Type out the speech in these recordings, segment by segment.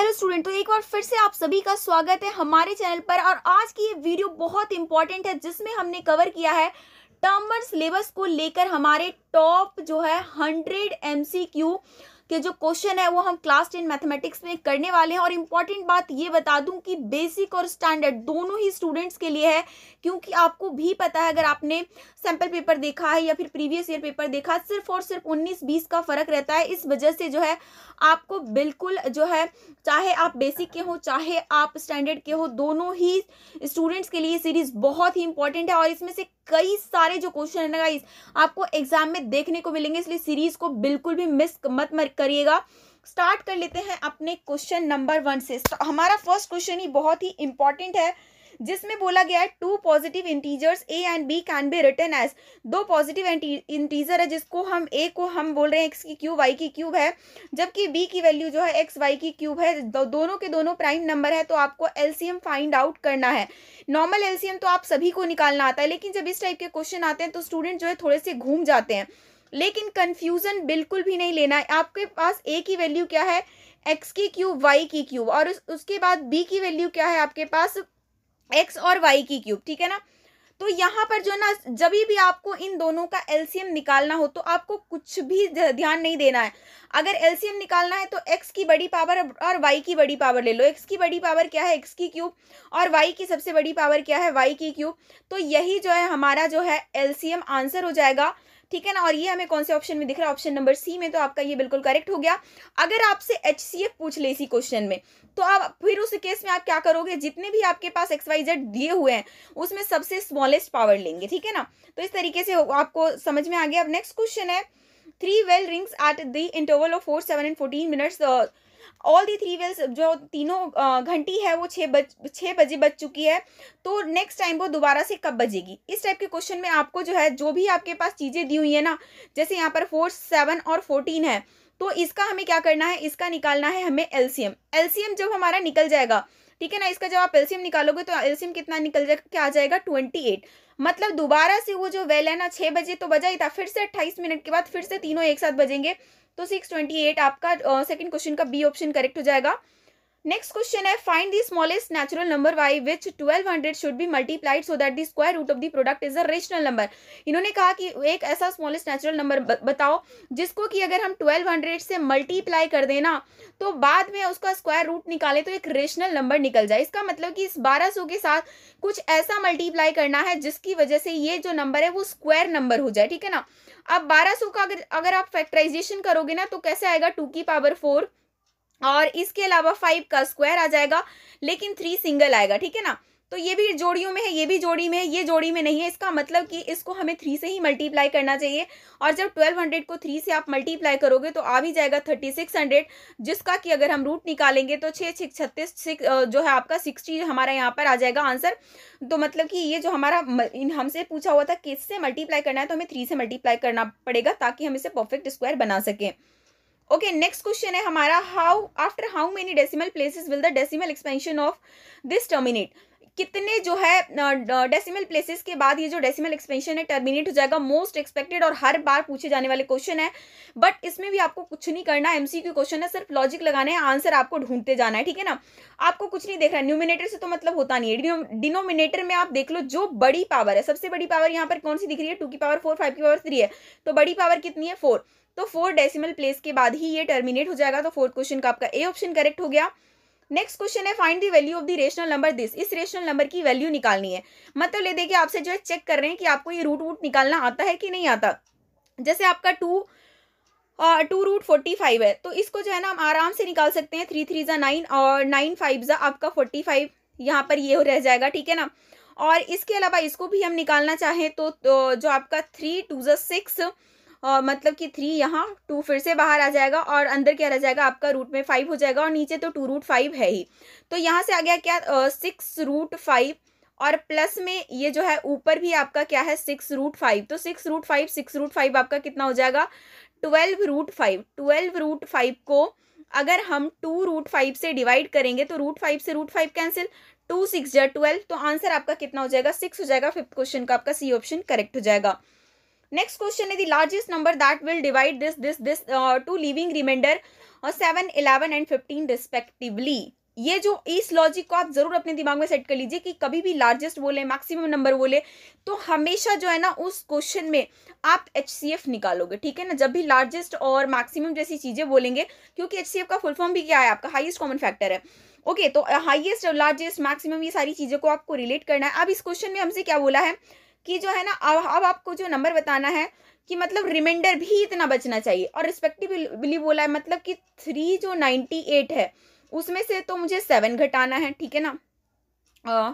hello student तो एक बार फिर से आप सभी का स्वागत है हमारे चैनल पर और आज की ये वीडियो बहुत इंपॉर्टेंट है जिसमें हमने कवर किया है टर्म सिलेबस को लेकर हमारे टॉप जो है हंड्रेड एमसीक्यू के जो क्वेश्चन है वो हम क्लास टेन मैथमेटिक्स में करने वाले हैं और इम्पॉर्टेंट बात ये बता दूं कि बेसिक और स्टैंडर्ड दोनों ही स्टूडेंट्स के लिए है क्योंकि आपको भी पता है अगर आपने सैम्पल पेपर देखा है या फिर प्रीवियस ईयर पेपर देखा सिर्फ और सिर्फ उन्नीस बीस का फ़र्क रहता है इस वजह से जो है आपको बिल्कुल जो है चाहे आप बेसिक के हों चाहे आप स्टैंडर्ड के हो दोनों ही स्टूडेंट्स के लिए सीरीज़ बहुत ही इंपॉर्टेंट है और इसमें से कई सारे जो क्वेश्चन है ना गाइस आपको एग्जाम में देखने को मिलेंगे इसलिए सीरीज को बिल्कुल भी मिस मत करिएगा स्टार्ट कर लेते हैं अपने क्वेश्चन नंबर वन से हमारा फर्स्ट क्वेश्चन ही बहुत ही इंपॉर्टेंट है जिसमें बोला गया है two positive integers a and b can be return as दो पॉजिटिव इंटीजर है जिसको हम ए को हम बोल रहे हैं एक्स की क्यूब वाई की क्यूब है जबकि बी की वैल्यू जो है एक्स वाई की क्यूब है दो, दोनों के दोनों प्राइम नंबर है तो आपको एलसीएम फाइंड आउट करना है नॉर्मल एलसीएम तो आप सभी को निकालना आता है लेकिन जब इस टाइप के क्वेश्चन आते हैं तो स्टूडेंट जो है थोड़े से घूम जाते हैं लेकिन कन्फ्यूज़न बिल्कुल भी नहीं लेना है आपके पास ए की वैल्यू क्या है एक्स की क्यूब वाई की क्यूब और उस, उसके बाद बी की वैल्यू क्या है आपके पास एक्स और वाई की क्यूब ठीक है ना तो यहाँ पर जो ना जब भी आपको इन दोनों का एलसीएम निकालना हो तो आपको कुछ भी ध्यान नहीं देना है अगर एलसीएम निकालना है तो एक्स की बड़ी पावर और वाई की बड़ी पावर ले लो एक्स की बड़ी पावर क्या है एक्स की क्यूब और वाई की सबसे बड़ी पावर क्या है वाई की क्यूब तो यही जो है हमारा जो है एलसीएम आंसर हो जाएगा ठीक है ना और ये हमें कौन से ऑप्शन में दिख रहा है ऑप्शन नंबर सी में तो आपका ये बिल्कुल करेक्ट हो गया अगर आपसे एच पूछ ले इसी क्वेश्चन में तो आप फिर उस केस में आप क्या करोगे जितने भी आपके पास एक्स वाई जेड दिए हुए हैं उसमें सबसे स्मॉलेस्ट पावर लेंगे ठीक है ना तो इस तरीके से आपको समझ में आ गया अब नेक्स्ट क्वेश्चन है three bell rings at the interval of four seven and fourteen minutes all the three bells जो तीनों uh, घंटी है वो छः बज छः बजे बज चुकी है तो नेक्स्ट टाइम वो दोबारा से कब बजेगी इस टाइप के क्वेश्चन में आपको जो है जो भी आपके पास चीज़ें दी हुई है ना जैसे यहाँ पर फोर सेवन और फोर्टीन है तो इसका हमें क्या करना है इसका निकालना है हमें एलसीएम एलसीएम जब हमारा निकल जाएगा ठीक है ना इसका जब आप एल्सियम निकालोगे तो एल्सियम कितना निकल जाएगा क्या आ जाएगा ट्वेंटी एट मतलब दोबारा से वो जो वेल है ना छः बजे तो बजा ही था फिर से अट्ठाईस मिनट के बाद फिर से तीनों एक साथ बजेंगे तो सिक्स ट्वेंटी एट आपका सेकेंड क्वेश्चन का बी ऑप्शन करेक्ट हो जाएगा नेक्स्ट क्वेश्चन है find the smallest natural number by which 1200 should be multiplied so that the square root of the product is a rational number इन्होंने कहा कि एक ऐसा स्मॉलेस्ट नेचुरल नंबर बताओ जिसको कि अगर हम 1200 से मल्टीप्लाई कर देना तो बाद में उसका स्क्वायर रूट निकाले तो एक रेशनल नंबर निकल जाए इसका मतलब कि इस बारह के साथ कुछ ऐसा मल्टीप्लाई करना है जिसकी वजह से ये जो नंबर है वो स्क्वायर नंबर हो जाए ठीक है ना अब बारह का अगर अगर आप फैक्ट्राइजेशन करोगे ना तो कैसे आएगा टू की पावर फोर और इसके अलावा फाइव का स्क्वायर आ जाएगा लेकिन थ्री सिंगल आएगा ठीक है ना तो ये भी जोड़ियों में है ये भी जोड़ी में है ये जोड़ी में नहीं है इसका मतलब कि इसको हमें थ्री से ही मल्टीप्लाई करना चाहिए और जब ट्वेल्व हंड्रेड को थ्री से आप मल्टीप्लाई करोगे तो आ भी जाएगा थर्टी सिक्स हंड्रेड जिसका कि अगर हम रूट निकालेंगे तो छः छः छत्तीस सिक्स जो है आपका सिक्सटी हमारा यहाँ पर आ जाएगा आंसर तो मतलब कि ये जो हमारा हमसे पूछा हुआ था किस से मल्टीप्लाई करना है तो हमें थ्री से मल्टीप्लाई करना पड़ेगा ताकि हम इसे परफेक्ट स्क्वायर बना सकें ओके नेक्स्ट क्वेश्चन है हमारा how after how many decimal places will the decimal expansion of this terminate कितने जो है डेसिमल प्लेसेस के बाद ये जो डेसिमल एक्सपेंशन है टर्मिनेट हो जाएगा मोस्ट एक्सपेक्टेड और हर बार पूछे जाने वाले क्वेश्चन है बट इसमें भी आपको कुछ नहीं करना एमसीक्यू क्वेश्चन है सिर्फ लॉजिक लगाना है आंसर आपको ढूंढते जाना है ठीक है ना आपको कुछ नहीं देख रहा है न्यूमिनेटर से तो मतलब होता नहीं है डिनोमिनेटर में आप देख लो जो बड़ी पावर है सबसे बड़ी पावर यहाँ पर कौन सी दिख रही है टू की पावर फोर फाइव की पावर थ्री है तो बड़ी पावर कितनी है फोर तो फोर डेसिमल प्लेस के बाद ही ये टर्मिनेट हो जाएगा तो फोर्थ क्वेश्चन का आपका ए ऑप्शन करेक्ट हो गया नेक्स्ट क्वेश्चन है find the value of the rational number this इस रेशनल नंबर की वैल्यू निकालनी है मतलब ले देखिए आपसे जो है चेक कर रहे हैं कि आपको ये रूट वूट निकालना आता है कि नहीं आता जैसे आपका two two root forty five है तो इसको जो है ना हम आराम से निकाल सकते हैं थ्री थ्री ज़ा नाइन और नाइन फाइव ज़ा आपका फोर्टी फाइव यहाँ पर ये रह जाएगा ठीक है ना और इसके अलावा इसको भी हम निकालना चाहें तो, तो जो आपका थ्री टू ज़ा सिक्स और मतलब कि थ्री यहाँ टू फिर से बाहर आ जाएगा और अंदर क्या रह जाएगा आपका रूट में फाइव हो जाएगा और नीचे तो टू रूट फाइव है ही तो यहाँ से आ गया क्या सिक्स रूट फाइव और प्लस में ये जो है ऊपर भी आपका क्या है सिक्स रूट फाइव तो six root five six root five आपका कितना हो जाएगा twelve root five twelve root five को अगर हम टू रूट फाइव से डिवाइड करेंगे तो रूट फाइव से root five cancel two six जै ट्वेल्व तो आंसर आपका कितना हो जाएगा सिक्स हो जाएगा फिफ्थ क्वेश्चन का आपका सी ऑप्शन करेक्ट हो जाएगा नेक्स्ट क्वेश्चन है the largest number that will divide this this this to leaving remainder seven eleven and fifteen respectively ये जो इस लॉजिक को आप जरूर अपने दिमाग में सेट कर लीजिए कि कभी भी लार्जेस्ट बोले मैक्सिमम नंबर बोले तो हमेशा जो है ना उस क्वेश्चन में आप एच निकालोगे ठीक है ना जब भी लार्जेस्ट और मैक्सिमम जैसी चीज़ें बोलेंगे क्योंकि एच का फुल फॉर्म भी क्या है आपका हाइएस्ट कॉमन फैक्टर है ओके तो तो और लार्जेस्ट मैक्सिमम ये सारी चीज़ों को आपको रिलेट करना है अब इस क्वेश्चन में हमसे क्या बोला है कि जो है ना अब अब आपको जो नंबर बताना है कि मतलब रिमाइंडर भी इतना बचना चाहिए और रिस्पेक्टिवली बोला है मतलब कि थ्री जो नाइन्टी एट है उसमें से तो मुझे सेवन घटाना है ठीक है ना आ,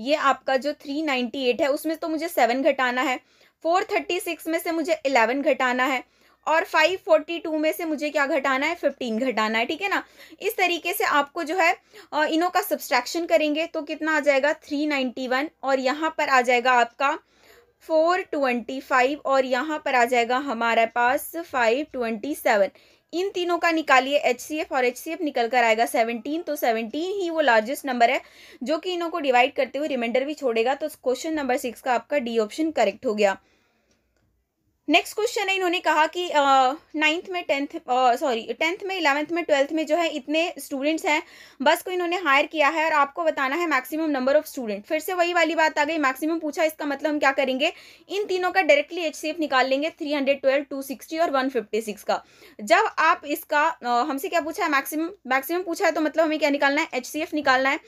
ये आपका जो थ्री नाइन्टी एट है उसमें तो मुझे सेवन घटाना है फोर थर्टी सिक्स में से मुझे इलेवन घटाना है और 542 में से मुझे क्या घटाना है 15 घटाना है ठीक है ना इस तरीके से आपको जो है इनों का सब्सट्रैक्शन करेंगे तो कितना आ जाएगा 391 और यहाँ पर आ जाएगा आपका 425 और यहाँ पर आ जाएगा हमारे पास 527 इन तीनों का निकालिए एच और एच निकल कर आएगा 17 तो 17 ही वो लार्जेस्ट नंबर है जो कि इनों को डिवाइड करते हुए रिमाइंडर भी छोड़ेगा तो क्वेश्चन नंबर सिक्स का आपका डी ऑप्शन करेक्ट हो गया नेक्स्ट क्वेश्चन है इन्होंने कहा कि नाइन्थ में टेंथ सॉरी टेंथ में इलेवेंथ में ट्वेल्थ में जो है इतने स्टूडेंट्स हैं बस को इन्होंने हायर किया है और आपको बताना है मैक्सिमम नंबर ऑफ स्टूडेंट फिर से वही वाली बात आ गई मैक्सिमम पूछा इसका मतलब हम क्या करेंगे इन तीनों का डायरेक्टली एच निकाल लेंगे three hundred twelve two sixty और वन फिफ्टी सिक्स का जब आप इसका हमसे क्या पूछा है मैक्सिमम मैक्सिमम पूछा है तो मतलब हमें क्या निकालना है एच निकालना है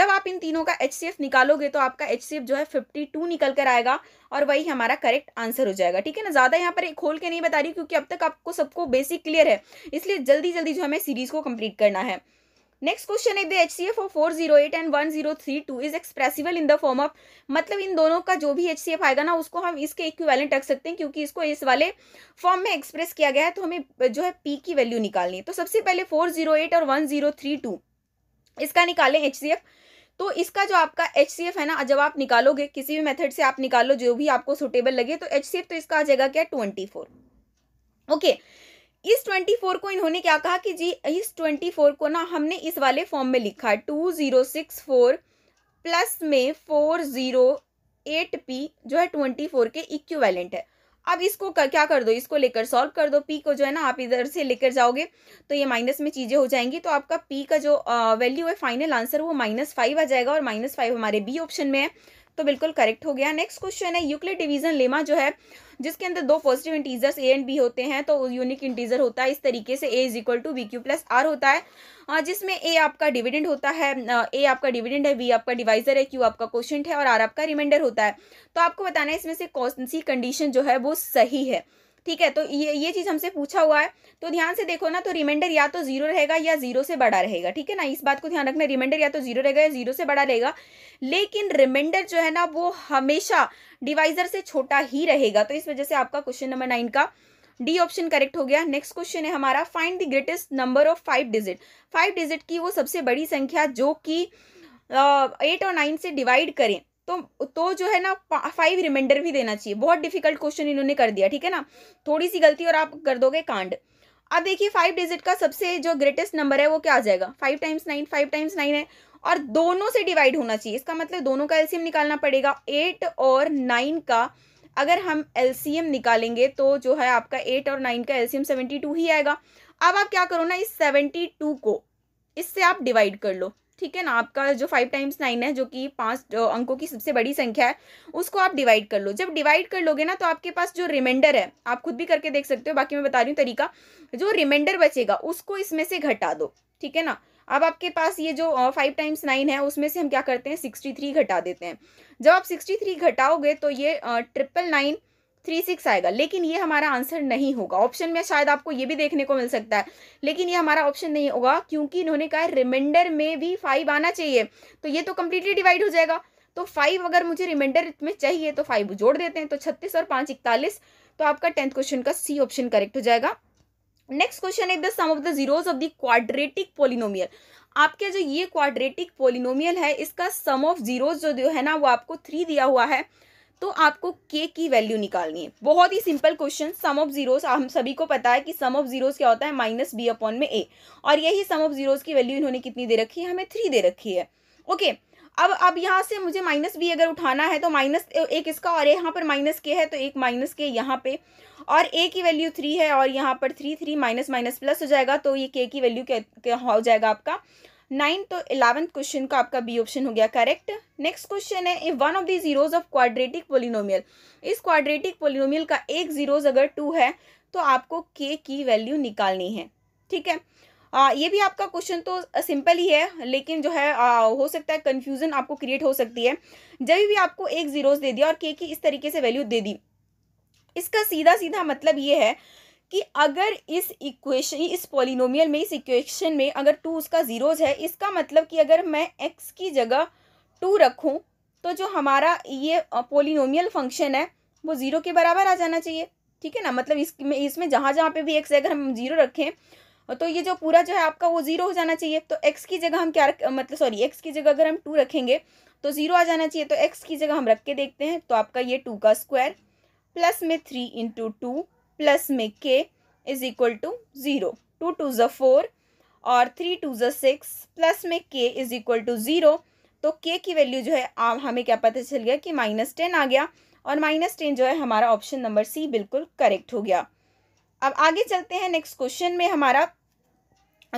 जब आप इन तीनों का एच निकालोगे तो आपका एच जो है फिफ्टी निकल कर आएगा और वही हमारा करेक्ट आंसर हो जाएगा ठीक है ना ज़्यादा यहाँ पर खोल के नहीं बता रही क्योंकि अब तक आपको सबको बेसिक क्लियर है इसलिए जल्दी जल्दी जो हमें सीरीज़ को कंप्लीट करना है नेक्स्ट क्वेश्चन है the H C F of four zero eight and one zero three two is expressible in the form of मतलब इन दोनों का जो भी एच सी एफ आएगा ना उसको हम इसके इक्विवेलेंट रख सकते हैं क्योंकि इसको इस वाले फॉर्म में एक्सप्रेस किया गया है तो हमें जो है पी की वैल्यू निकालनी है तो सबसे पहले फोर जीरो एट और वन जीरो थ्री टू इसका निकालें एच सी एफ तो इसका जो आपका एच है ना जब आप निकालोगे किसी भी मेथड से आप निकालो जो भी आपको सुटेबल लगे तो एच तो इसका आ जाएगा क्या ट्वेंटी ओके इस 24 को इन्होंने क्या कहा कि जी इस 24 को ना हमने इस वाले फॉर्म में लिखा two zero six four plus में फोर जीरो एट पी जो है ट्वेंटी फोर के इक्विवेलेंट है अब इसको कर, क्या कर दो इसको लेकर सॉल्व कर दो पी को जो है ना आप इधर से लेकर जाओगे तो ये माइनस में चीज़ें हो जाएंगी तो आपका पी का जो वैल्यू है फाइनल आंसर वो माइनस फाइव आ जाएगा और माइनस फाइव हमारे बी ऑप्शन में है तो बिल्कुल करेक्ट हो गया नेक्स्ट क्वेश्चन है यूक्लिड डिवीजन लेमा जो है जिसके अंदर दो positive integers a and b होते हैं तो यूनिक इंटीजर होता है इस तरीके से a is equal to b q plus r होता है जिसमें ए आपका डिविडेंड होता है ए आपका डिविडेंड है बी आपका डिवाइजर है क्यू आपका क्वेश्चन है और आर आपका रिमाइंडर होता है तो आपको बताना है इसमें से कौन सी कंडीशन जो है वो सही है ठीक है तो ये ये चीज़ हमसे पूछा हुआ है तो ध्यान से देखो ना तो रिमाइंडर या तो जीरो रहेगा या जीरो से बड़ा रहेगा ठीक है ना इस बात को ध्यान रखना रिमाइंडर या तो जीरो रहेगा या जीरो से बड़ा रहेगा लेकिन रिमाइंडर जो है ना वो हमेशा डिवाइजर से छोटा ही रहेगा तो इस वजह से आपका क्वेश्चन नंबर नाइन का डी ऑप्शन करेक्ट हो गया नेक्स्ट क्वेश्चन है हमारा find the greatest number of five digit five digit की वो सबसे बड़ी संख्या जो कि एट और नाइन से डिवाइड करें तो तो जो है ना फाइव रिमाइंडर भी देना चाहिए बहुत डिफिकल्ट क्वेश्चन इन्होंने कर दिया ठीक है ना थोड़ी सी गलती और आप कर दोगे कांड अब देखिए फाइव डिजिट का सबसे जो ग्रेटेस्ट नंबर है वो क्या आ जाएगा five times nine five times nine है और दोनों से डिवाइड होना चाहिए इसका मतलब दोनों का एलसीएम निकालना पड़ेगा एट और नाइन का अगर हम एलसीएम निकालेंगे तो जो है आपका एट और नाइन का एलसीएम सेवेंटी टू ही आएगा अब आप क्या करो ना इस सेवेंटी टू को इससे आप डिवाइड कर लो ठीक है ना आपका जो फाइव टाइम्स नाइन है जो कि पाँच अंकों की सबसे बड़ी संख्या है उसको आप डिवाइड कर लो जब डिवाइड कर लोगे ना तो आपके पास जो रिमाइंडर है आप खुद भी करके देख सकते हो बाकी मैं बता रही हूँ तरीका जो रिमाइंडर बचेगा उसको इसमें से घटा दो ठीक है ना अब आपके पास ये जो फाइव टाइम्स नाइन है उसमें से हम क्या करते हैं सिक्सटी थ्री घटा देते हैं जब आप सिक्सटी थ्री घटाओगे तो ये ट्रिपल नाइन थ्री सिक्स आएगा लेकिन ये हमारा आंसर नहीं होगा ऑप्शन में शायद आपको ये भी देखने को मिल सकता है लेकिन ये हमारा ऑप्शन नहीं होगा क्योंकि इन्होंने कहा रिमाइंडर में भी फाइव आना चाहिए तो ये तो कम्प्लीटली डिवाइड हो जाएगा तो फाइव अगर मुझे रिमाइंडर में चाहिए तो फाइव जोड़ देते हैं तो छत्तीस और पाँच इकतालीस तो आपका टेंथ क्वेश्चन का सी ऑप्शन करेक्ट हो जाएगा नेक्स्ट क्वेश्चन एक the sum of the zeros of the quadratic polynomial आपके जो ये क्वाड्रेटिक पोलिनोमियल है इसका सम ऑफ जीरोज जो है ना वो आपको थ्री दिया हुआ है तो आपको के की वैल्यू निकालनी है बहुत ही simple question sum of zeros हम सभी को पता है कि सम ऑफ जीरोस क्या होता है माइनस बी अपॉन में ए और यही सम ऑफ जीरोस की वैल्यू इन्होंने कितनी दे रखी है हमें थ्री दे रखी है ओके अब अब यहाँ से मुझे माइनस बी अगर उठाना है तो माइनस एक इसका और यहाँ पर माइनस के है तो एक माइनस के यहाँ पे और ए की वैल्यू थ्री है और यहाँ पर three three minus minus plus हो जाएगा तो ये के की वैल्यू क्या हो जाएगा आपका नाइन तो इलेवंथ क्वेश्चन का आपका बी ऑप्शन हो गया करेक्ट नेक्स्ट क्वेश्चन है if one of the zeros of quadratic polynomial इस क्वाड्रेटिक पोलिनोमियल का एक जीरोज अगर टू है तो आपको के की वैल्यू निकालनी है ठीक है आ, ये भी आपका क्वेश्चन तो सिंपल ही है लेकिन जो है आ, हो सकता है कन्फ्यूजन आपको क्रिएट हो सकती है जब भी आपको एक जीरोज दे दिया और के की इस तरीके से वैल्यू दे दी इसका सीधा सीधा मतलब ये है कि अगर इस इक्वेशन इस पॉलिनोमियल में इस इक्वेशन में अगर टू उसका ज़ीरोज़ है इसका मतलब कि अगर मैं एक्स की जगह टू रखूँ तो जो हमारा ये पोलिनोमियल फंक्शन है वो ज़ीरो के बराबर आ जाना चाहिए ठीक है ना मतलब इसमें इसमें जहाँ जहाँ पे भी एक्स अगर हम ज़ीरो रखें तो ये जो पूरा जो है आपका वो ज़ीरो हो जाना चाहिए तो एक्स की जगह हम क्या रख मतलब सॉरी एक्स की जगह अगर हम टू रखेंगे तो ज़ीरो आ जाना चाहिए तो एक्स की जगह हम रख के देखते हैं तो आपका ये टू का स्क्वायर प्लस में थ्री इंटू टू प्लस में k is equal to zero two two ज़ फोर और थ्री टू ज़ सिक्स प्लस में k is equal to zero तो के की वैल्यू जो है आ, हमें क्या पता चल गया कि माइनस टेन आ गया और माइनस टेन जो है हमारा ऑप्शन नंबर सी बिल्कुल करेक्ट हो गया अब आगे चलते हैं नेक्स्ट क्वेश्चन में हमारा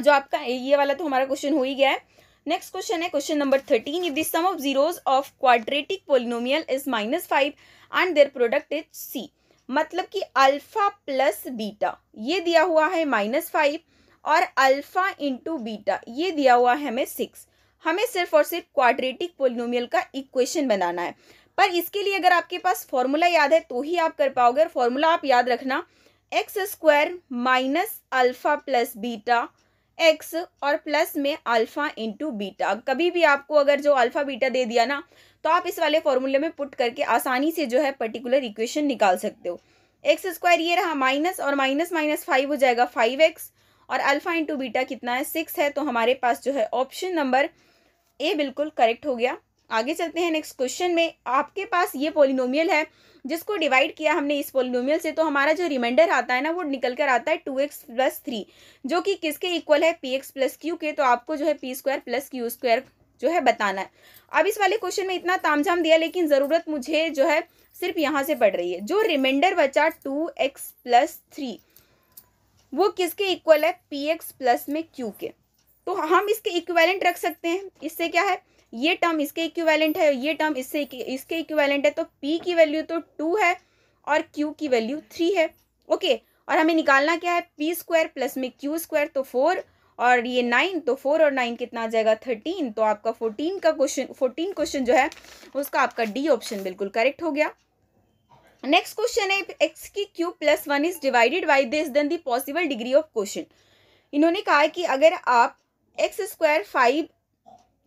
जो आपका ये वाला तो हमारा क्वेश्चन हो ही गया है नेक्स्ट क्वेश्चन है question number thirteen if the sum of zeros of quadratic polynomial is minus five and their product is C मतलब कि अल्फ़ा प्लस बीटा ये दिया हुआ है माइनस फाइव और अल्फ़ा इंटू बीटा ये दिया हुआ है हमें सिक्स हमें सिर्फ और सिर्फ क्वाड्रेटिक पोलिनोमियल का इक्वेशन बनाना है पर इसके लिए अगर आपके पास फॉर्मूला याद है तो ही आप कर पाओगे और फॉर्मूला आप याद रखना x square minus alpha plus beta x और प्लस में अल्फ़ा इंटू बीटा कभी भी आपको अगर जो अल्फ़ा बीटा दे दिया ना तो आप इस वाले फॉर्मूले में पुट करके आसानी से जो है पर्टिकुलर इक्वेशन निकाल सकते हो एक्स स्क्वायर ये रहा माइनस और माइनस माइनस फाइव हो जाएगा फाइव एक्स और अल्फ़ा इंटू बीटा कितना है सिक्स है तो हमारे पास जो है ऑप्शन नंबर ए बिल्कुल करेक्ट हो गया आगे चलते हैं नेक्स्ट क्वेश्चन में आपके पास ये पोलिनोमियल है जिसको डिवाइड किया हमने इस पोलिनोमियल से तो हमारा जो रिमाइंडर आता है ना वो निकल कर आता है टू एक्स प्लस थ्री जो कि किसके इक्वल है पी एक्स प्लस क्यू के तो आपको जो है p square plus q square जो है बताना है अब इस वाले क्वेश्चन में इतना तामझाम दिया लेकिन ज़रूरत मुझे जो है सिर्फ यहाँ से पड़ रही है जो रिमाइंडर बचा टू एक्स प्लस थ्री वो किसके इक्वल है पी एक्स प्लस में क्यू के तो हम इसके इक्वेलेंट रख सकते हैं इससे क्या है ये टर्म इसके इक्विवेलेंट है ये टर्म इससे इसके इक्विवेलेंट है तो पी की वैल्यू तो टू है और क्यू की वैल्यू थ्री है ओके और हमें निकालना क्या है पी स्क्वायर प्लस में क्यू स्क्वायर तो फोर और ये नाइन तो फोर और नाइन कितना आ जाएगा थर्टीन तो आपका फोर्टीन का क्वेश्चन फोर्टीन क्वेश्चन जो है उसका आपका डी ऑप्शन बिल्कुल करेक्ट हो गया नेक्स्ट क्वेश्चन है एक्स की cube plus one is divided by this then the possible degree of question इन्होंने कहा कि अगर आप एक्स स्क्वायर फाइव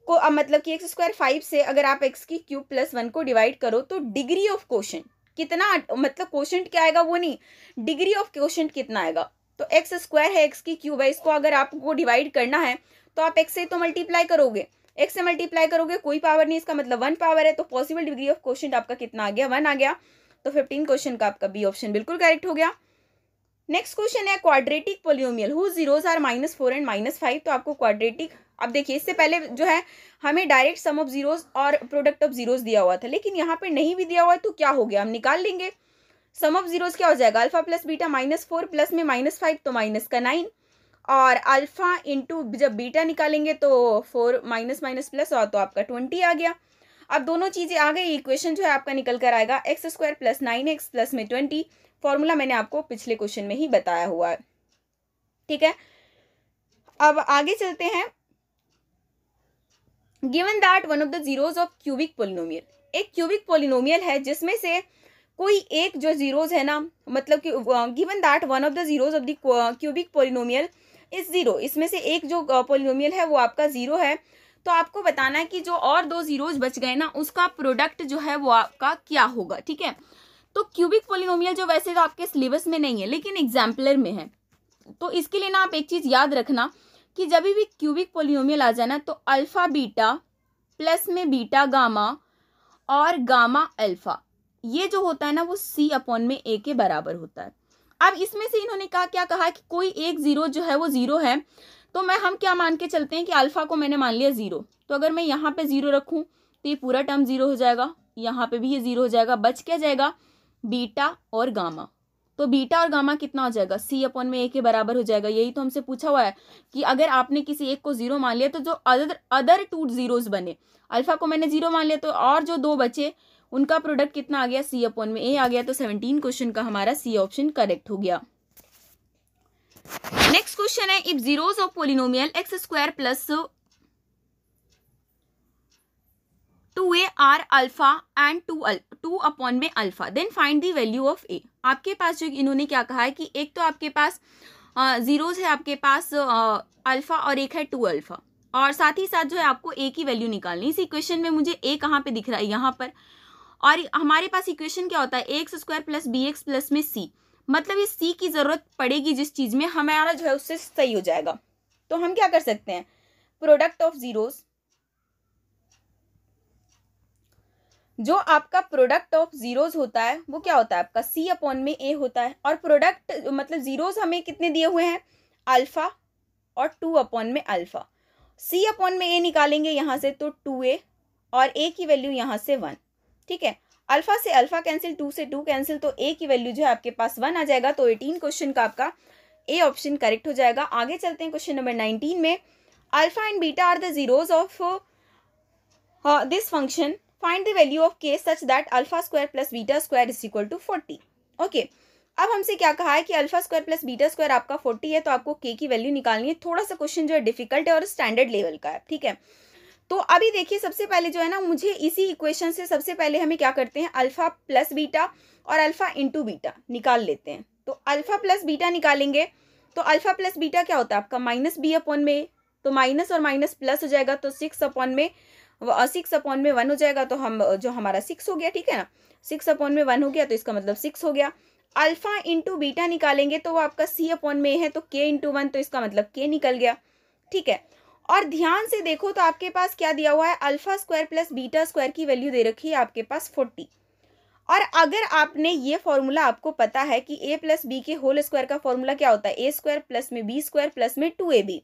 को मतलब कि एक्स स्क्वायर फाइव से अगर आप एक्स की क्यूब प्लस वन को डिवाइड करो तो डिग्री ऑफ क्वेश्चन कितना मतलब क्वेश्चन क्या आएगा वो नहीं डिग्री ऑफ क्वेश्चन कितना आएगा तो एक्स स्क्वायर है एक्स की क्यूब है इसको अगर आपको डिवाइड करना है तो आप एक्स से तो मल्टीप्लाई करोगे एक्स से मल्टीप्लाई करोगे कोई पावर नहीं इसका मतलब वन पावर है तो पॉसिबल डिग्री ऑफ क्वेश्चन आपका कितना आ गया वन आ गया तो फिफ्टीन क्वेश्चन का आपका बी ऑप्शन बिल्कुल करेक्ट हो गया नेक्स्ट क्वेश्चन है quadratic polynomial whose zeros are minus four and minus five तो आपको क्वाड्रेटिक अब देखिए इससे पहले जो है हमें डायरेक्ट सम ऑफ जीरोज और प्रोडक्ट ऑफ जीरोज दिया हुआ था लेकिन यहाँ पे नहीं भी दिया हुआ है तो क्या हो गया हम निकाल लेंगे सम ऑफ जीरोज क्या हो जाएगा alpha plus beta minus four plus में माइनस फाइव तो माइनस का नाइन और अल्फा इंटू जब बीटा निकालेंगे तो फोर माइनस माइनस प्लस और तो आपका ट्वेंटी आ गया अब दोनों चीज़ें आ गई इक्वेशन जो है आपका निकल कर आएगा x square plus nine x plus में ट्वेंटी फॉर्मूला मैंने आपको पिछले क्वेश्चन में ही बताया हुआ है ठीक है अब आगे चलते हैं given that one of the zeros of cubic polynomial एक क्यूबिक पोलिनोमियल है जिसमें से कोई एक जो जीरोज है ना मतलब कि given that one of the zeros of the cubic polynomial is zero इसमें से एक जो पोलिनोमियल है वो आपका जीरो है तो आपको बताना है कि जो और दो जीरोज बच गए ना उसका प्रोडक्ट जो है वो आपका क्या होगा ठीक है तो क्यूबिक पोलिनोमियल जो वैसे तो आपके सिलेबस में नहीं है लेकिन एग्जाम्पलर में है तो इसके लिए ना आप एक चीज़ याद रखना कि जब भी क्यूबिक पोलियोमियल आ ना तो अल्फ़ा बीटा प्लस में बीटा गामा और गामा अल्फ़ा ये जो होता है ना वो सी अपॉन में ए के बराबर होता है अब इसमें से इन्होंने कहा क्या कहा कि कोई एक ज़ीरो जो है वो ज़ीरो है तो मैं हम क्या मान के चलते हैं कि अल्फ़ा को मैंने मान लिया ज़ीरो तो अगर मैं यहाँ पे ज़ीरो रखूँ तो ये पूरा टर्म ज़ीरो हो जाएगा यहाँ पे भी ये ज़ीरो हो जाएगा बच क्या जाएगा बीटा और गामा तो बीटा और गामा कितना हो जाएगा सी अपॉन में ए के बराबर हो जाएगा यही तो हमसे पूछा हुआ है कि अगर आपने किसी एक को जीरो मान लिया तो जो अदर अदर टू जीरोज बने अल्फा को मैंने जीरो मान लिया तो और जो दो बचे उनका प्रोडक्ट कितना आ गया सी अपॉन में ए आ गया तो सेवनटीन क्वेश्चन का हमारा सी ऑप्शन करेक्ट हो गया नेक्स्ट क्वेश्चन है if zeros of polynomial x square plus two a are alpha and two two upon में alpha then find the value of a आपके पास जो इन्होंने क्या कहा है कि एक तो आपके पास ज़ीरोज़ है आपके पास अल्फ़ा और एक है टू अल्फ़ा और साथ ही साथ जो है आपको ए की वैल्यू निकालनी इस इक्वेशन में मुझे ए कहाँ पे दिख रहा है यहाँ पर और हमारे पास इक्वेशन क्या होता है a x square plus b x plus में सी मतलब इस सी की ज़रूरत पड़ेगी जिस चीज़ में हमारा जो है उससे सही हो जाएगा तो हम क्या कर सकते हैं प्रोडक्ट ऑफ ज़ीरोज़ जो आपका प्रोडक्ट ऑफ जीरोज होता है वो क्या होता है आपका सी अपॉन में ए होता है और प्रोडक्ट मतलब जीरोज हमें कितने दिए हुए हैं अल्फ़ा और टू अपॉन में अल्फ़ा सी अपॉन में ए निकालेंगे यहाँ से तो टू ए और ए की वैल्यू यहाँ से वन ठीक है अल्फ़ा से अल्फ़ा कैंसिल टू से टू कैंसिल तो ए की वैल्यू जो है आपके पास वन आ जाएगा तो एटीन क्वेश्चन का आपका ए ऑप्शन करेक्ट हो जाएगा आगे चलते हैं क्वेश्चन नंबर नाइनटीन में alpha and beta are the zeros of this function find the value of k such that alpha square plus beta square is equal to forty okay अब हमसे क्या कहा है कि alpha square plus beta square आपका forty है तो आपको के की वैल्यू निकालनी है थोड़ा सा क्वेश्चन जो है डिफिकल्ट है और स्टैंडर्ड लेवल का है ठीक है तो अभी देखिए सबसे पहले जो है ना मुझे इसी इक्वेशन से सबसे पहले हमें क्या करते हैं अल्फा प्लस बीटा और अल्फा इंटू बीटा निकाल लेते हैं तो अल्फा प्लस बीटा निकालेंगे तो अल्फा प्लस बीटा क्या होता है आपका माइनस बी अपॉन में तो माइनस और माइनस प्लस हो जाएगा तो सिक्स अपॉन में सिक्स अपॉन में वन हो जाएगा तो हम जो हमारा सिक्स हो गया ठीक है ना सिक्स अपॉन में वन हो गया तो इसका मतलब सिक्स हो गया अल्फा इंटू बीटा निकालेंगे तो वो आपका सी अपॉन में है तो के इंटू वन तो इसका मतलब के निकल गया ठीक है और ध्यान से देखो तो आपके पास क्या दिया हुआ है alpha square plus beta square की वैल्यू दे रखी है आपके पास फोर्टी और अगर आपने ये फॉर्मूला आपको पता है कि ए प्लस बी के होल स्क्वायर का फॉर्मूला क्या होता है ए स्क्वायर प्लस में बी स्क्वायर प्लस में टू ए बी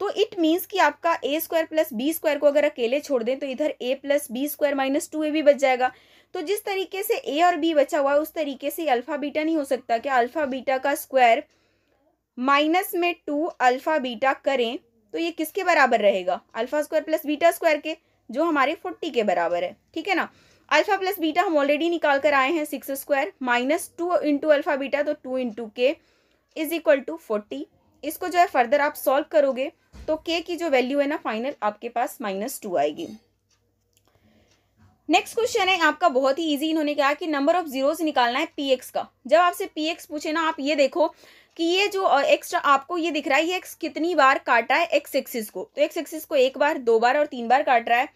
तो इट मीन्स कि आपका A square plus B square को अगर अकेले छोड़ दें तो इधर A plus B square minus two A भी बच जाएगा तो जिस तरीके से ए और बी बचा हुआ है उस तरीके से अल्फ़ा बीटा नहीं हो सकता कि अल्फ़ा बीटा का स्क्वायर माइनस में टू अल्फ़ा बीटा करें तो ये किसके बराबर रहेगा alpha square plus beta square के जो हमारे फोर्टी के बराबर है ठीक है ना अल्फ़ा प्लस बीटा हम ऑलरेडी निकाल कर आए हैं six square minus two into alpha beta तो two into K is equal to forty इसको जो है फर्दर आप सॉल्व करोगे तो के की जो वैल्यू है ना फाइनल आपके पास माइनस टू आएगी नेक्स्ट क्वेश्चन है आपका बहुत ही इजी इन्होंने कहा कि नंबर ऑफ जीरोस निकालना है पी एक्स का जब आपसे पी एक्स पूछे ना आप ये देखो कि ये जो एक्स्ट्रा आपको ये दिख रहा है ये एक्स कितनी बार काटा है एक्स एक्सिस को तो एक्स एक्सिस को एक बार दो बार और तीन बार काट रहा है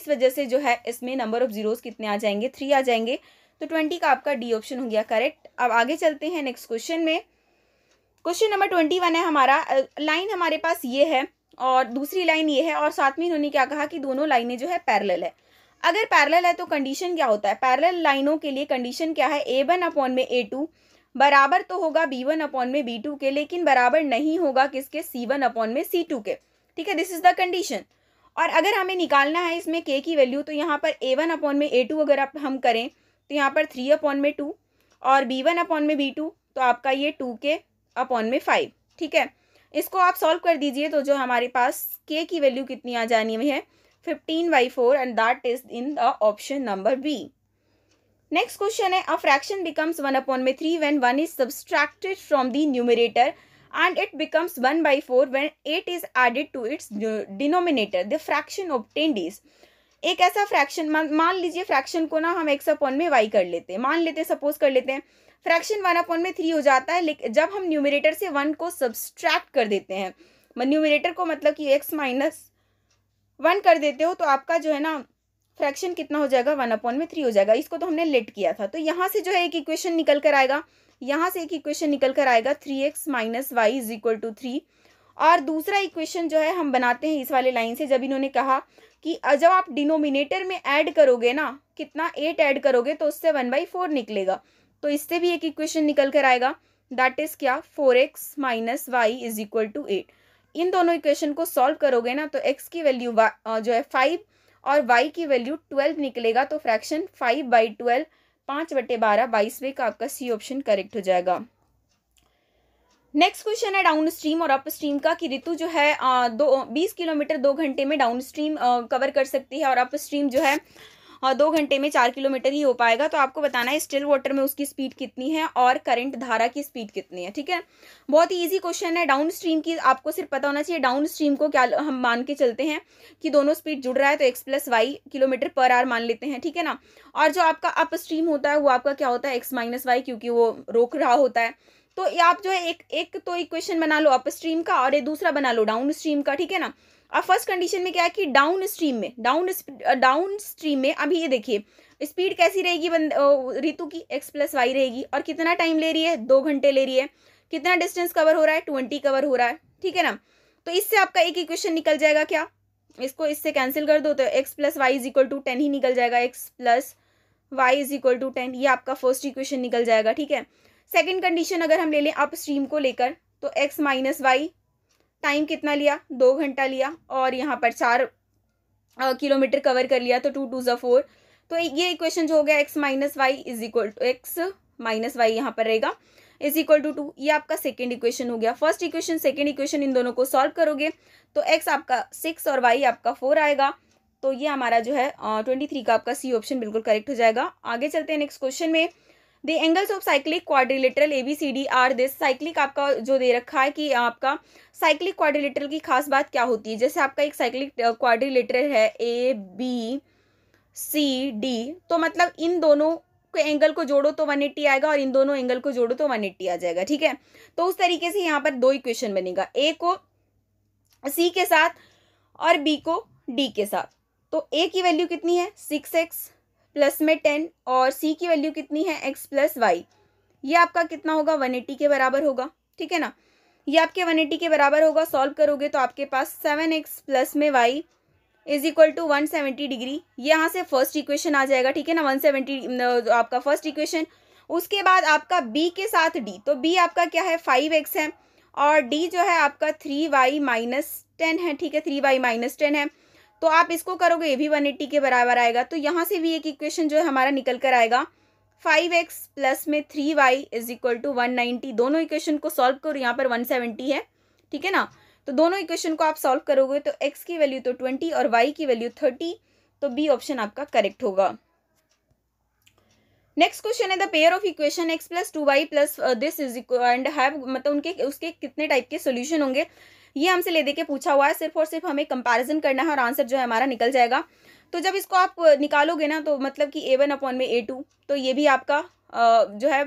इस वजह से जो है इसमें नंबर ऑफ जीरोस कितने आ जाएंगे थ्री आ जाएंगे तो ट्वेंटी का आपका डी ऑप्शन हो गया करेक्ट अब आगे चलते हैं नेक्स्ट क्वेश्चन में क्वेश्चन नंबर ट्वेंटी वन है हमारा लाइन हमारे पास ये है और दूसरी लाइन ये है और साथ में इन्होंने क्या कहा कि दोनों लाइनें जो है पैरेलल है अगर पैरेलल है तो कंडीशन क्या होता है पैरेलल लाइनों के लिए कंडीशन क्या है ए वन अपॉन में ए टू बराबर तो होगा बी वन अपॉन में बी टू के लेकिन बराबर नहीं होगा किसके सी वन अपॉन में सी टू के ठीक है दिस इज द कंडीशन और अगर हमें निकालना है इसमें के की वैल्यू तो यहाँ पर ए वन अपॉन में ए टू अगर आप हम करें तो यहाँ पर थ्री अपॉन में टू और बी वन अपॉन में बी टू तो आपका ये टू के अपॉन में फाइव ठीक है इसको आप सॉल्व कर दीजिए तो जो हमारे पास के की वैल्यू कितनी आ जानी हुई है fifteen by four and that is in the option number B next question है a fraction becomes one upon में three when one is subtracted from the numerator and it becomes 1 by 4 when 8 is added to its denominator the fraction obtained is एक ऐसा fraction मान मान लीजिए fraction को ना हम एक्स अपॉन में वाई कर लेते हैं मान लेते हैं सपोज कर लेते हैं फ्रैक्शन वन अपॉन में थ्री हो जाता है लेकिन जब हम न्यूमिनेटर से वन को सब्सट्रैक्ट कर देते हैं न्यूमिनेटर को मतलब कि एक्स माइनस वन कर देते हो तो आपका जो है ना फ्रैक्शन कितना हो जाएगा वन अपॉन में थ्री हो जाएगा इसको तो हमने लेट किया था तो यहाँ से जो है एक इक्वेशन निकल कर आएगा यहाँ से एक इक्वेशन निकल कर आएगा three X minus Y is equal to three और दूसरा इक्वेशन जो है हम बनाते हैं इस वाले लाइन से जब इन्होंने कहा कि जब आप डिनोमिनेटर में ऐड करोगे ना कितना एट ऐड करोगे तो उससे वन बाई फोर निकलेगा तो इससे भी एक इक्वेशन निकल कर आएगा दैट इज़ क्या four X minus Y is equal to eight इन दोनों इक्वेशन को सॉल्व करोगे ना तो एक्स की वैल्यू जो है फाइव और वाई की वैल्यू ट्वेल्व निकलेगा तो फ्रैक्शन फाइव बाई ट्वेल्व पाँच बटे बारह बाईसवे का आपका सी ऑप्शन करेक्ट हो जाएगा नेक्स्ट क्वेश्चन है डाउन स्ट्रीम और अप स्ट्रीम का कि ऋतु जो है दो बीस किलोमीटर दो घंटे में डाउन स्ट्रीम कवर कर सकती है और अप स्ट्रीम जो है और हाँ, दो घंटे में चार किलोमीटर ही हो पाएगा तो आपको बताना है स्टिल वाटर में उसकी स्पीड कितनी है और करंट धारा की स्पीड कितनी है ठीक है बहुत ही ईजी क्वेश्चन है डाउन स्ट्रीम की आपको सिर्फ पता होना चाहिए डाउन स्ट्रीम को क्या हम मान के चलते हैं कि दोनों स्पीड जुड़ रहा है तो एक्स प्लस वाई किलोमीटर पर आर मान लेते हैं ठीक है ना और जो आपका अप स्ट्रीम होता है वो आपका क्या होता है एक्स माइनस वाई क्योंकि वो रोक रहा होता है तो ये आप जो है एक एक तो इक्वेशन बना लो अप स्ट्रीम का और ये दूसरा बना लो डाउन स्ट्रीम का ठीक है ना अब फर्स्ट कंडीशन में क्या है कि डाउन स्ट्रीम में डाउन डाउन स्ट्रीम में अभी ये देखिए स्पीड कैसी रहेगी बंद ऋतु की एक्स प्लस वाई रहेगी और कितना टाइम ले रही है दो घंटे ले रही है कितना डिस्टेंस कवर हो रहा है ट्वेंटी कवर हो रहा है ठीक है ना तो इससे आपका एक इक्वेशन निकल जाएगा क्या इसको इससे कैंसिल कर दो तो X plus Y is equal to ten ही निकल जाएगा X plus Y is equal to ten ये आपका फर्स्ट इक्वेशन निकल जाएगा ठीक है सेकेंड कंडीशन अगर हम ले लें अप स्ट्रीम को लेकर तो एक्स माइनस वाई टाइम कितना लिया दो घंटा लिया और यहाँ पर चार किलोमीटर कवर कर लिया तो टू टू ज़ा फोर तो ये इक्वेशन जो हो गया X minus Y is equal to X minus Y यहाँ पर रहेगा इज इक्वल टू टू ये आपका सेकेंड इक्वेशन हो गया फर्स्ट इक्वेशन सेकेंड इक्वेशन इन दोनों को सॉल्व करोगे तो एक्स आपका सिक्स और वाई आपका फोर आएगा तो ये हमारा जो है ट्वेंटी थ्री का आपका सी ऑप्शन बिल्कुल करेक्ट हो जाएगा आगे चलते हैं नेक्स्ट क्वेश्चन में the angles of cyclic quadrilateral A B C D are this cyclic आपका जो दे रखा है कि आपका साइक्लिक क्वाड्रिलेटरल की खास बात क्या होती है जैसे आपका एक साइक्लिक क्वाड्रिलेटरल है ए बी सी डी तो मतलब इन दोनों के एंगल को जोड़ो तो 180 आएगा और इन दोनों एंगल को जोड़ो तो 180 आ जाएगा ठीक है तो उस तरीके से यहाँ पर दो इक्वेशन बनेगा ए को सी के साथ और बी को डी के साथ तो ए की वैल्यू कितनी है सिक्स एक्स प्लस में टेन और सी की वैल्यू कितनी है एक्स प्लस वाई ये आपका कितना होगा वन एट्टी के बराबर होगा ठीक है ना ये आपके वन एट्टी के बराबर होगा सॉल्व करोगे तो आपके पास सेवन एक्स प्लस में Y is equal to one seventy degree यहाँ से फर्स्ट इक्वेशन आ जाएगा ठीक है ना वन सेवेंटी आपका फर्स्ट इक्वेशन उसके बाद आपका बी के साथ डी तो बी आपका क्या है फाइव एक्स है और डी जो है आपका थ्री वाई माइनस टेन है ठीक है थ्री वाई माइनस टेन है तो आप इसको करोगे ये भी वन एट्टी के बराबर आएगा तो यहाँ से भी एक इक्वेशन जो है हमारा निकल कर आएगा फाइव एक्स प्लस में three Y is equal to one ninety दोनों इक्वेशन को सॉल्व करो यहाँ पर वन सेवेंटी है ठीक है ना तो दोनों इक्वेशन को आप सॉल्व करोगे तो एक्स की वैल्यू तो ट्वेंटी और वाई की वैल्यू थर्टी तो बी ऑप्शन आपका करेक्ट होगा नेक्स्ट क्वेश्चन है the pair of equation X plus two Y plus this is and have मतलब उनके उसके कितने टाइप के सोल्यूशन होंगे ये हमसे ले दे के पूछा हुआ है सिर्फ और सिर्फ हमें कंपैरिजन करना है और आंसर जो है हमारा निकल जाएगा तो जब इसको आप निकालोगे ना तो मतलब कि ए वन अपॉन में ए टू तो ये भी आपका जो है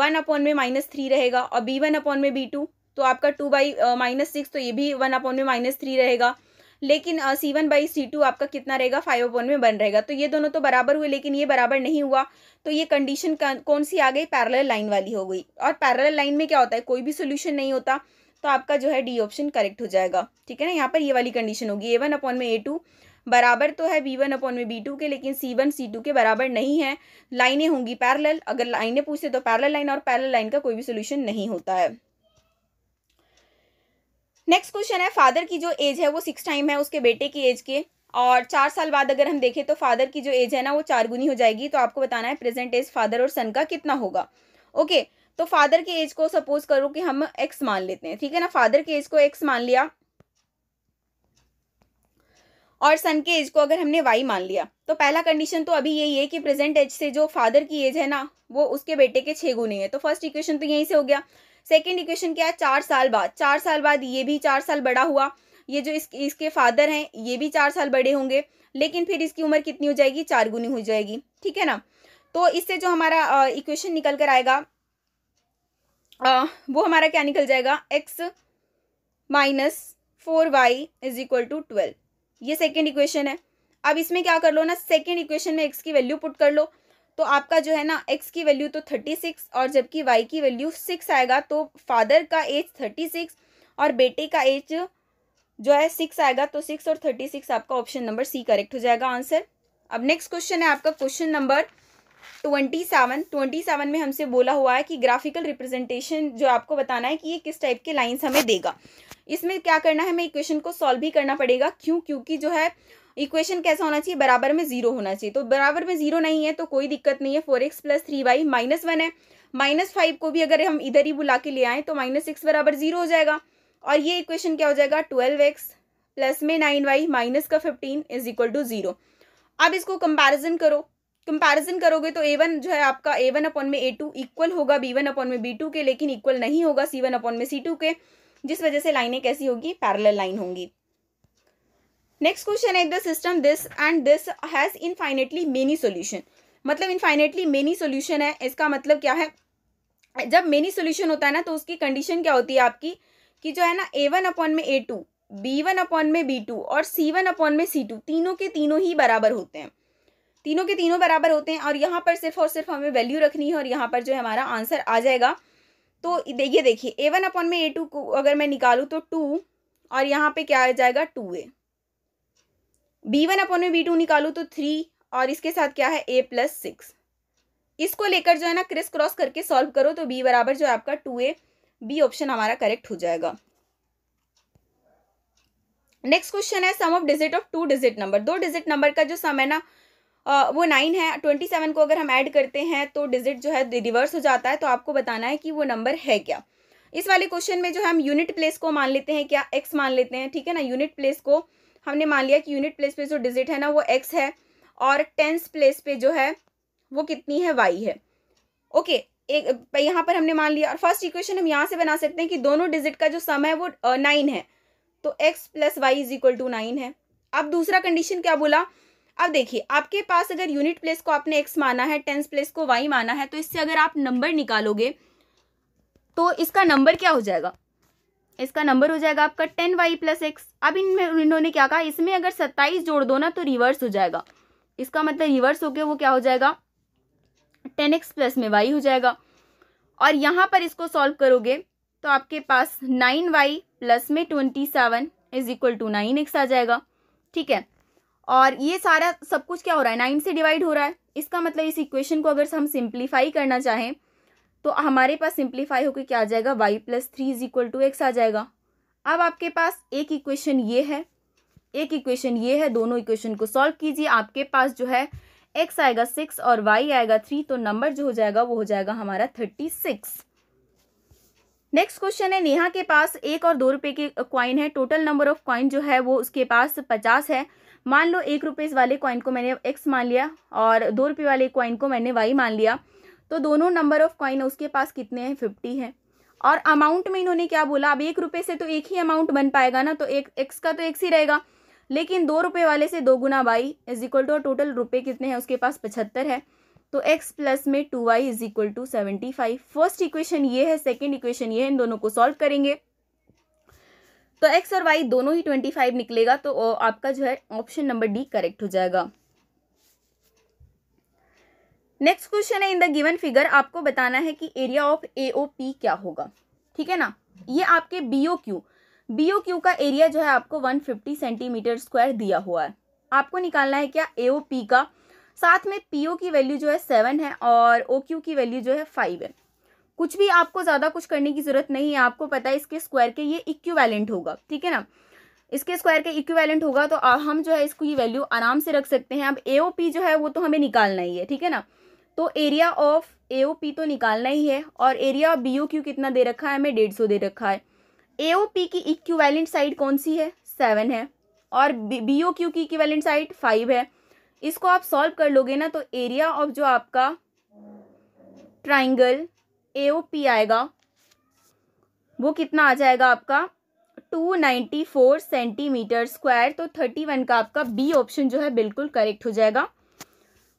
वन अपॉन में माइनस थ्री रहेगा और बी वन अपॉन में बी टू तो आपका टू बाई माइनस सिक्स तो ये भी वन अपॉन में माइनस थ्री रहेगा लेकिन C one by C two आपका कितना रहेगा फाइव अपॉन में वन रहेगा तो ये दोनों तो बराबर हुए लेकिन ये बराबर नहीं हुआ तो ये कंडीशन कौन सी आ गई पैरेलल लाइन वाली हो गई और पैरेलल लाइन में क्या होता है कोई भी सोल्यूशन नहीं होता तो आपका जो है डी ऑप्शन करेक्ट हो जाएगा ठीक है ना यहाँ पर ये वाली कंडीशन होगी ए वन अपॉन में ए टू बराबर तो है बी वन अपॉन में बी टू के लेकिन सी वन सी टू के बराबर नहीं है लाइनें होंगी पैरेलल अगर लाइनें पूछे तो पैरेलल लाइन और पैरेलल लाइन का कोई भी सोल्यूशन नहीं होता है नेक्स्ट क्वेश्चन है फादर की जो एज है वो सिक्स टाइम है उसके बेटे की एज के और चार साल बाद अगर हम देखें तो फादर की जो एज है ना वो चार गुनी हो जाएगी तो आपको बताना है प्रेजेंट एज फादर और सन का कितना होगा ओके okay, तो फादर के एज को सपोज करो कि हम एक्स मान लेते हैं ठीक है ना फादर के एज को एक्स मान लिया और सन के एज को अगर हमने वाई मान लिया तो पहला कंडीशन तो अभी यही है कि प्रेजेंट एज से जो फादर की एज है ना वो उसके बेटे के छः गुने हैं तो फर्स्ट इक्वेशन तो यहीं से हो गया सेकेंड इक्वेशन क्या है चार साल बाद चार साल बाद ये भी चार साल बड़ा हुआ ये जो इस, इसके फादर हैं ये भी चार साल बड़े होंगे लेकिन फिर इसकी उम्र कितनी हो जाएगी चार गुनी हो जाएगी ठीक है ना तो इससे जो हमारा इक्वेशन निकल कर आएगा आ, वो हमारा क्या निकल जाएगा X minus four Y is equal to twelve ये सेकेंड इक्वेशन है अब इसमें क्या कर लो ना सेकेंड इक्वेशन में एक्स की वैल्यू पुट कर लो तो आपका जो है ना एक्स की वैल्यू तो थर्टी सिक्स और जबकि वाई की वैल्यू सिक्स आएगा तो फादर का एज थर्टी सिक्स और बेटे का एज जो है सिक्स आएगा तो सिक्स और थर्टी सिक्स आपका ऑप्शन नंबर सी करेक्ट हो जाएगा आंसर अब नेक्स्ट क्वेश्चन है आपका question number twenty seven twenty seven में हमसे बोला हुआ है कि ग्राफिकल रिप्रेजेंटेशन जो आपको बताना है कि ये किस टाइप के लाइंस हमें देगा इसमें क्या करना है हमें इक्वेशन को सॉल्व भी करना पड़ेगा क्यों क्योंकि जो है इक्वेशन कैसा होना चाहिए बराबर में जीरो होना चाहिए तो बराबर में जीरो नहीं है तो कोई दिक्कत नहीं है four X plus three Y minus one है माइनस फाइव को भी अगर हम इधर ही बुला के ले आएँ तो माइनस सिक्स बराबर जीरो हो जाएगा और ये इक्वेशन क्या हो जाएगा ट्वेल्व एक्स प्लस में नाइन वाई माइनस का fifteen is equal to zero अब इसको कंपेरिजन करो कंपैरिजन करोगे तो ए वन जो है आपका ए वन अपॉन में ए टू इक्वल होगा बी वन अपॉन में बी टू के लेकिन इक्वल नहीं होगा सी वन अपॉन में सी टू के जिस वजह से लाइनें कैसी होगी पैरल लाइन होंगी नेक्स्ट क्वेश्चन है the system this and this has infinitely many solution मतलब इनफाइनेटली मेनी सोल्यूशन है इसका मतलब क्या है जब मेनी सोल्यूशन होता है ना तो उसकी कंडीशन क्या होती है आपकी कि जो है ना ए वन अपॉन में A two B one upon में बी टू और सी वन अपॉन में सी टू तीनों के तीनों ही बराबर होते हैं तीनों के तीनों बराबर होते हैं और यहाँ पर सिर्फ और सिर्फ हमें वैल्यू रखनी है और यहाँ पर जो है हमारा आंसर आ जाएगा तो ये देखिए ए वन अपॉन में ए टू को अगर मैं निकालूँ तो टू और यहाँ पे क्या आ जाएगा two A B one upon में बी टू निकालूँ तो थ्री और इसके साथ क्या है ए प्लस सिक्स इसको लेकर जो है ना क्रिस क्रॉस करके सॉल्व करो तो बी बराबर जो है आपका टू ए बी ऑप्शन हमारा करेक्ट हो जाएगा नेक्स्ट क्वेश्चन है sum of digit of two digit number दो डिजिट नंबर का जो सम है ना वो नाइन है ट्वेंटी सेवन को अगर हम ऐड करते हैं तो डिजिट जो है रिवर्स हो जाता है तो आपको बताना है कि वो नंबर है क्या इस वाले क्वेश्चन में जो है हम यूनिट प्लेस को मान लेते हैं क्या एक्स मान लेते हैं ठीक है ना यूनिट प्लेस को हमने मान लिया कि यूनिट प्लेस पे जो डिजिट है ना वो एक्स है और टेंस प्लेस पे जो है वो कितनी है वाई है ओके एक यहाँ पर हमने मान लिया और फर्स्ट इक्वेशन हम यहाँ से बना सकते हैं कि दोनों डिजिट का जो सम है वो नाइन है तो X plus Y is equal to nine है अब दूसरा कंडीशन क्या बोला अब देखिए आपके पास अगर यूनिट प्लेस को आपने एक्स माना है टेंस प्लेस को वाई माना है तो इससे अगर आप नंबर निकालोगे तो इसका नंबर क्या हो जाएगा इसका नंबर हो जाएगा आपका टेन वाई प्लस एक्स अब इनमें इन्होंने क्या कहा इसमें अगर सत्ताईस जोड़ दो ना तो रिवर्स हो जाएगा इसका मतलब रिवर्स होकर वो क्या हो जाएगा टेन एक्स प्लस में वाई हो जाएगा और यहाँ पर इसको सॉल्व करोगे तो आपके पास नाइन वाई प्लस में twenty seven is equal to nine X आ जाएगा ठीक है और ये सारा सब कुछ क्या हो रहा है नाइन से डिवाइड हो रहा है इसका मतलब इस इक्वेशन को अगर हम सिंप्लीफाई करना चाहें तो हमारे पास सिंप्लीफाई होकर क्या आ जाएगा Y plus three is equal to X आ जाएगा अब आपके पास एक इक्वेशन ये है एक इक्वेशन ये है दोनों इक्वेशन को सॉल्व कीजिए आपके पास जो है एक्स आएगा सिक्स और वाई आएगा थ्री तो नंबर जो हो जाएगा वो हो जाएगा हमारा थर्टी सिक्स नेक्स्ट क्वेश्चन है नेहा के पास एक और दो रुपए के कॉइन है टोटल नंबर ऑफ कॉइन जो है वो उसके पास पचास है मान लो एक रुपीज़ वाले कॉइन को मैंने एक्स मान लिया और दो रुपये वाले कॉइन को मैंने वाई मान लिया तो दोनों नंबर ऑफ कॉइन उसके पास कितने हैं फिफ्टी है और अमाउंट में इन्होंने क्या बोला अब एक रुपये से तो एक ही अमाउंट बन पाएगा ना तो एक एक्स का तो एक्स ही रहेगा लेकिन दो रुपये वाले से दो गुना Y is equal to total रुपये कितने हैं उसके पास पचहत्तर है तो एक्स प्लस में two Y is equal to seventy five first equation ये है सेकेंड इक्वेशन ये है इन दोनों को सॉल्व करेंगे तो एक्स और वाई दोनों ही ट्वेंटी फाइव निकलेगा तो आपका जो है ऑप्शन नंबर डी करेक्ट हो जाएगा नेक्स्ट क्वेश्चन है इन द गिवन फिगर आपको बताना है कि area of A O P क्या होगा ठीक है ना ये आपके बीओ क्यू बीओ क्यू का एरिया जो है आपको वन फिफ्टी सेंटीमीटर स्क्वायर दिया हुआ है आपको निकालना है क्या ए ओ पी का साथ में पी ओ की वैल्यू जो है सेवन है और ओ क्यू की वैल्यू जो है फाइव है कुछ भी आपको ज़्यादा कुछ करने की ज़रूरत नहीं है आपको पता है इसके स्क्वायर के ये इक्वेलेंट होगा ठीक है ना इसके स्क्वायर के इक्वेलेंट होगा तो हम जो है इसको ये वैल्यू आराम से रख सकते हैं अब ए जो है वो तो हमें निकालना ही है ठीक है ना तो एरिया ऑफ ए तो निकालना ही है और एरिया ऑफ बी कितना दे रखा है हमें डेढ़ सौ दे रखा है ए की इक्वेलेंट साइड कौन सी है सेवन है और बी ओ क्यू की इक्वेलेंट साइड फाइव है इसको आप सॉल्व कर लोगे ना तो एरिया ऑफ जो आपका ट्राइंगल ए ओ पी आएगा वो कितना आ जाएगा आपका two ninety four centimetre square तो थर्टी वन का आपका बी ऑप्शन जो है बिल्कुल करेक्ट हो जाएगा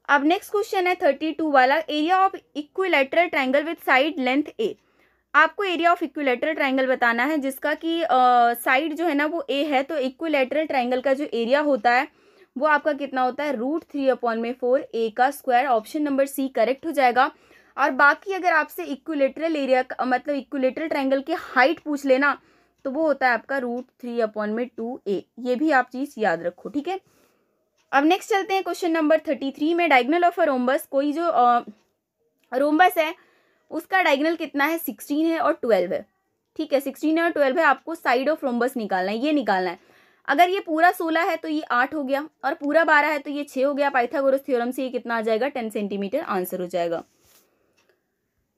अब नेक्स्ट क्वेश्चन है थर्टी टू वाला area of equilateral triangle with side length A आपको एरिया ऑफ इक्विलेटरल ट्रायंगल बताना है जिसका कि साइड जो है ना वो ए है तो इक्विलेटरल ट्रायंगल का जो एरिया होता है वो आपका कितना होता है रूट थ्री अपॉन में फोर ए का square option number C correct हो जाएगा और बाकी अगर आपसे इक्वलेटरल एरिया मतलब इक्वलेटरल ट्रायंगल की हाइट पूछ लेना तो वो होता है आपका रूट थ्री अपॉन में टू ए ये भी आप चीज़ याद रखो ठीक है अब नेक्स्ट चलते हैं क्वेश्चन नंबर थर्टी थ्री में डायगनल ऑफ अ रोम्बस कोई जो रोम्बस है उसका डायगनल कितना है सिक्सटीन है और ट्वेल्व है ठीक है सिक्सटीन है और ट्वेल्व है आपको साइड ऑफ रोम्बस निकालना है ये निकालना है अगर ये पूरा सोलह है तो ये आठ हो गया और पूरा बारह है तो ये छः हो गया पाइथागोरस थ्योरम से ये कितना आ जाएगा टेन सेंटीमीटर आंसर हो जाएगा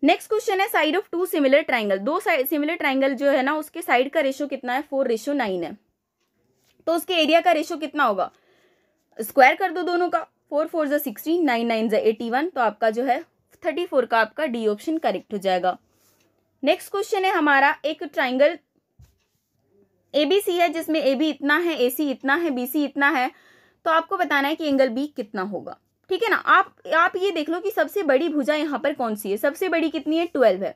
नेक्स्ट क्वेश्चन है side of two similar triangle दो सिमिलर ट्राइंगल जो है ना उसके साइड का रेशो कितना है फोर रेशो नाइन है तो उसके एरिया का रेशो कितना होगा स्क्वायर कर दो दोनों का फोर फोर जो सिक्सटीन नाइन नाइन जो एटी वन तो आपका जो है थर्टी फोर का आपका डी ऑप्शन करेक्ट हो जाएगा नेक्स्ट क्वेश्चन है हमारा एक ट्राइंगल ए बी सी है जिसमें ए बी इतना है ए सी इतना है बी सी इतना है तो आपको बताना है कि एंगल बी कितना होगा ठीक है ना आप आप ये देख लो कि सबसे बड़ी भुजा यहाँ पर कौन सी है सबसे बड़ी कितनी है ट्वेल्व है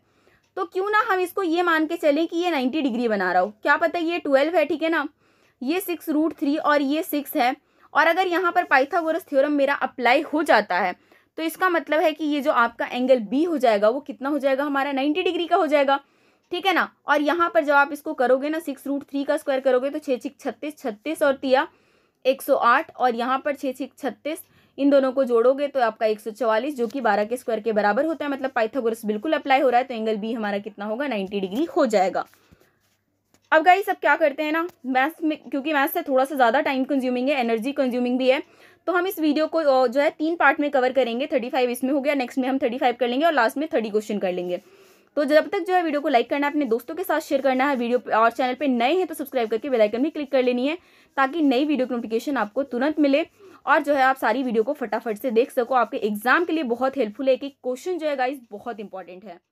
तो क्यों ना हम इसको ये मान के चलें कि ये नाइन्टी डिग्री बना रहा हो क्या पता ये ट्वेल्व है ठीक है ना ये सिक्स रूट थ्री और ये सिक्स है और अगर यहाँ पर पाइथागोरस थ्योरम मेरा अप्लाई हो जाता है तो इसका मतलब है कि ये जो आपका एंगल बी हो जाएगा वो कितना हो जाएगा हमारा नाइन्टी डिग्री का हो जाएगा ठीक है ना और यहाँ पर जब आप इसको करोगे ना सिक्स रूट थ्री का स्क्वायर करोगे तो छः छिक छत्तीस छत्तीस और तिया एक सौ आठ और यहाँ पर छः छिक छत्तीस इन दोनों को जोड़ोगे तो आपका एक जो कि बारह के स्क्वायर के बराबर होता है मतलब पाइथागोरस बिल्कुल अप्लाई हो रहा है तो एंगल बी हमारा कितना होगा नाइन्टी डिग्री हो जाएगा अब गाई सब क्या करते हैं ना मैथ्स में क्योंकि मैथ्स से थोड़ा सा ज़्यादा टाइम कंज्यूमिंग है एनर्जी कंज्यूमिंग भी है तो हम इस वीडियो को जो है तीन पार्ट में कवर करेंगे थर्टी फाइव इसमें हो गया नेक्स्ट में हम थर्टी फाइव कर लेंगे और लास्ट में थर्टी क्वेश्चन कर लेंगे तो जब तक जो है वीडियो को लाइक करना है अपने दोस्तों के साथ शेयर करना है वीडियो और चैनल पर नए हैं तो सब्सक्राइब करके बेलाइकन भी क्लिक कर लेनी है ताकि नई वीडियो की नोटिफिकेशन आपको तुरंत मिले और जो है आप सारी वीडियो को फटाफट से देख सको आपके एग्जाम के लिए बहुत हेल्पफुल है कि क्वेश्चन जो है गाइज बहुत इंपॉर्टेंट है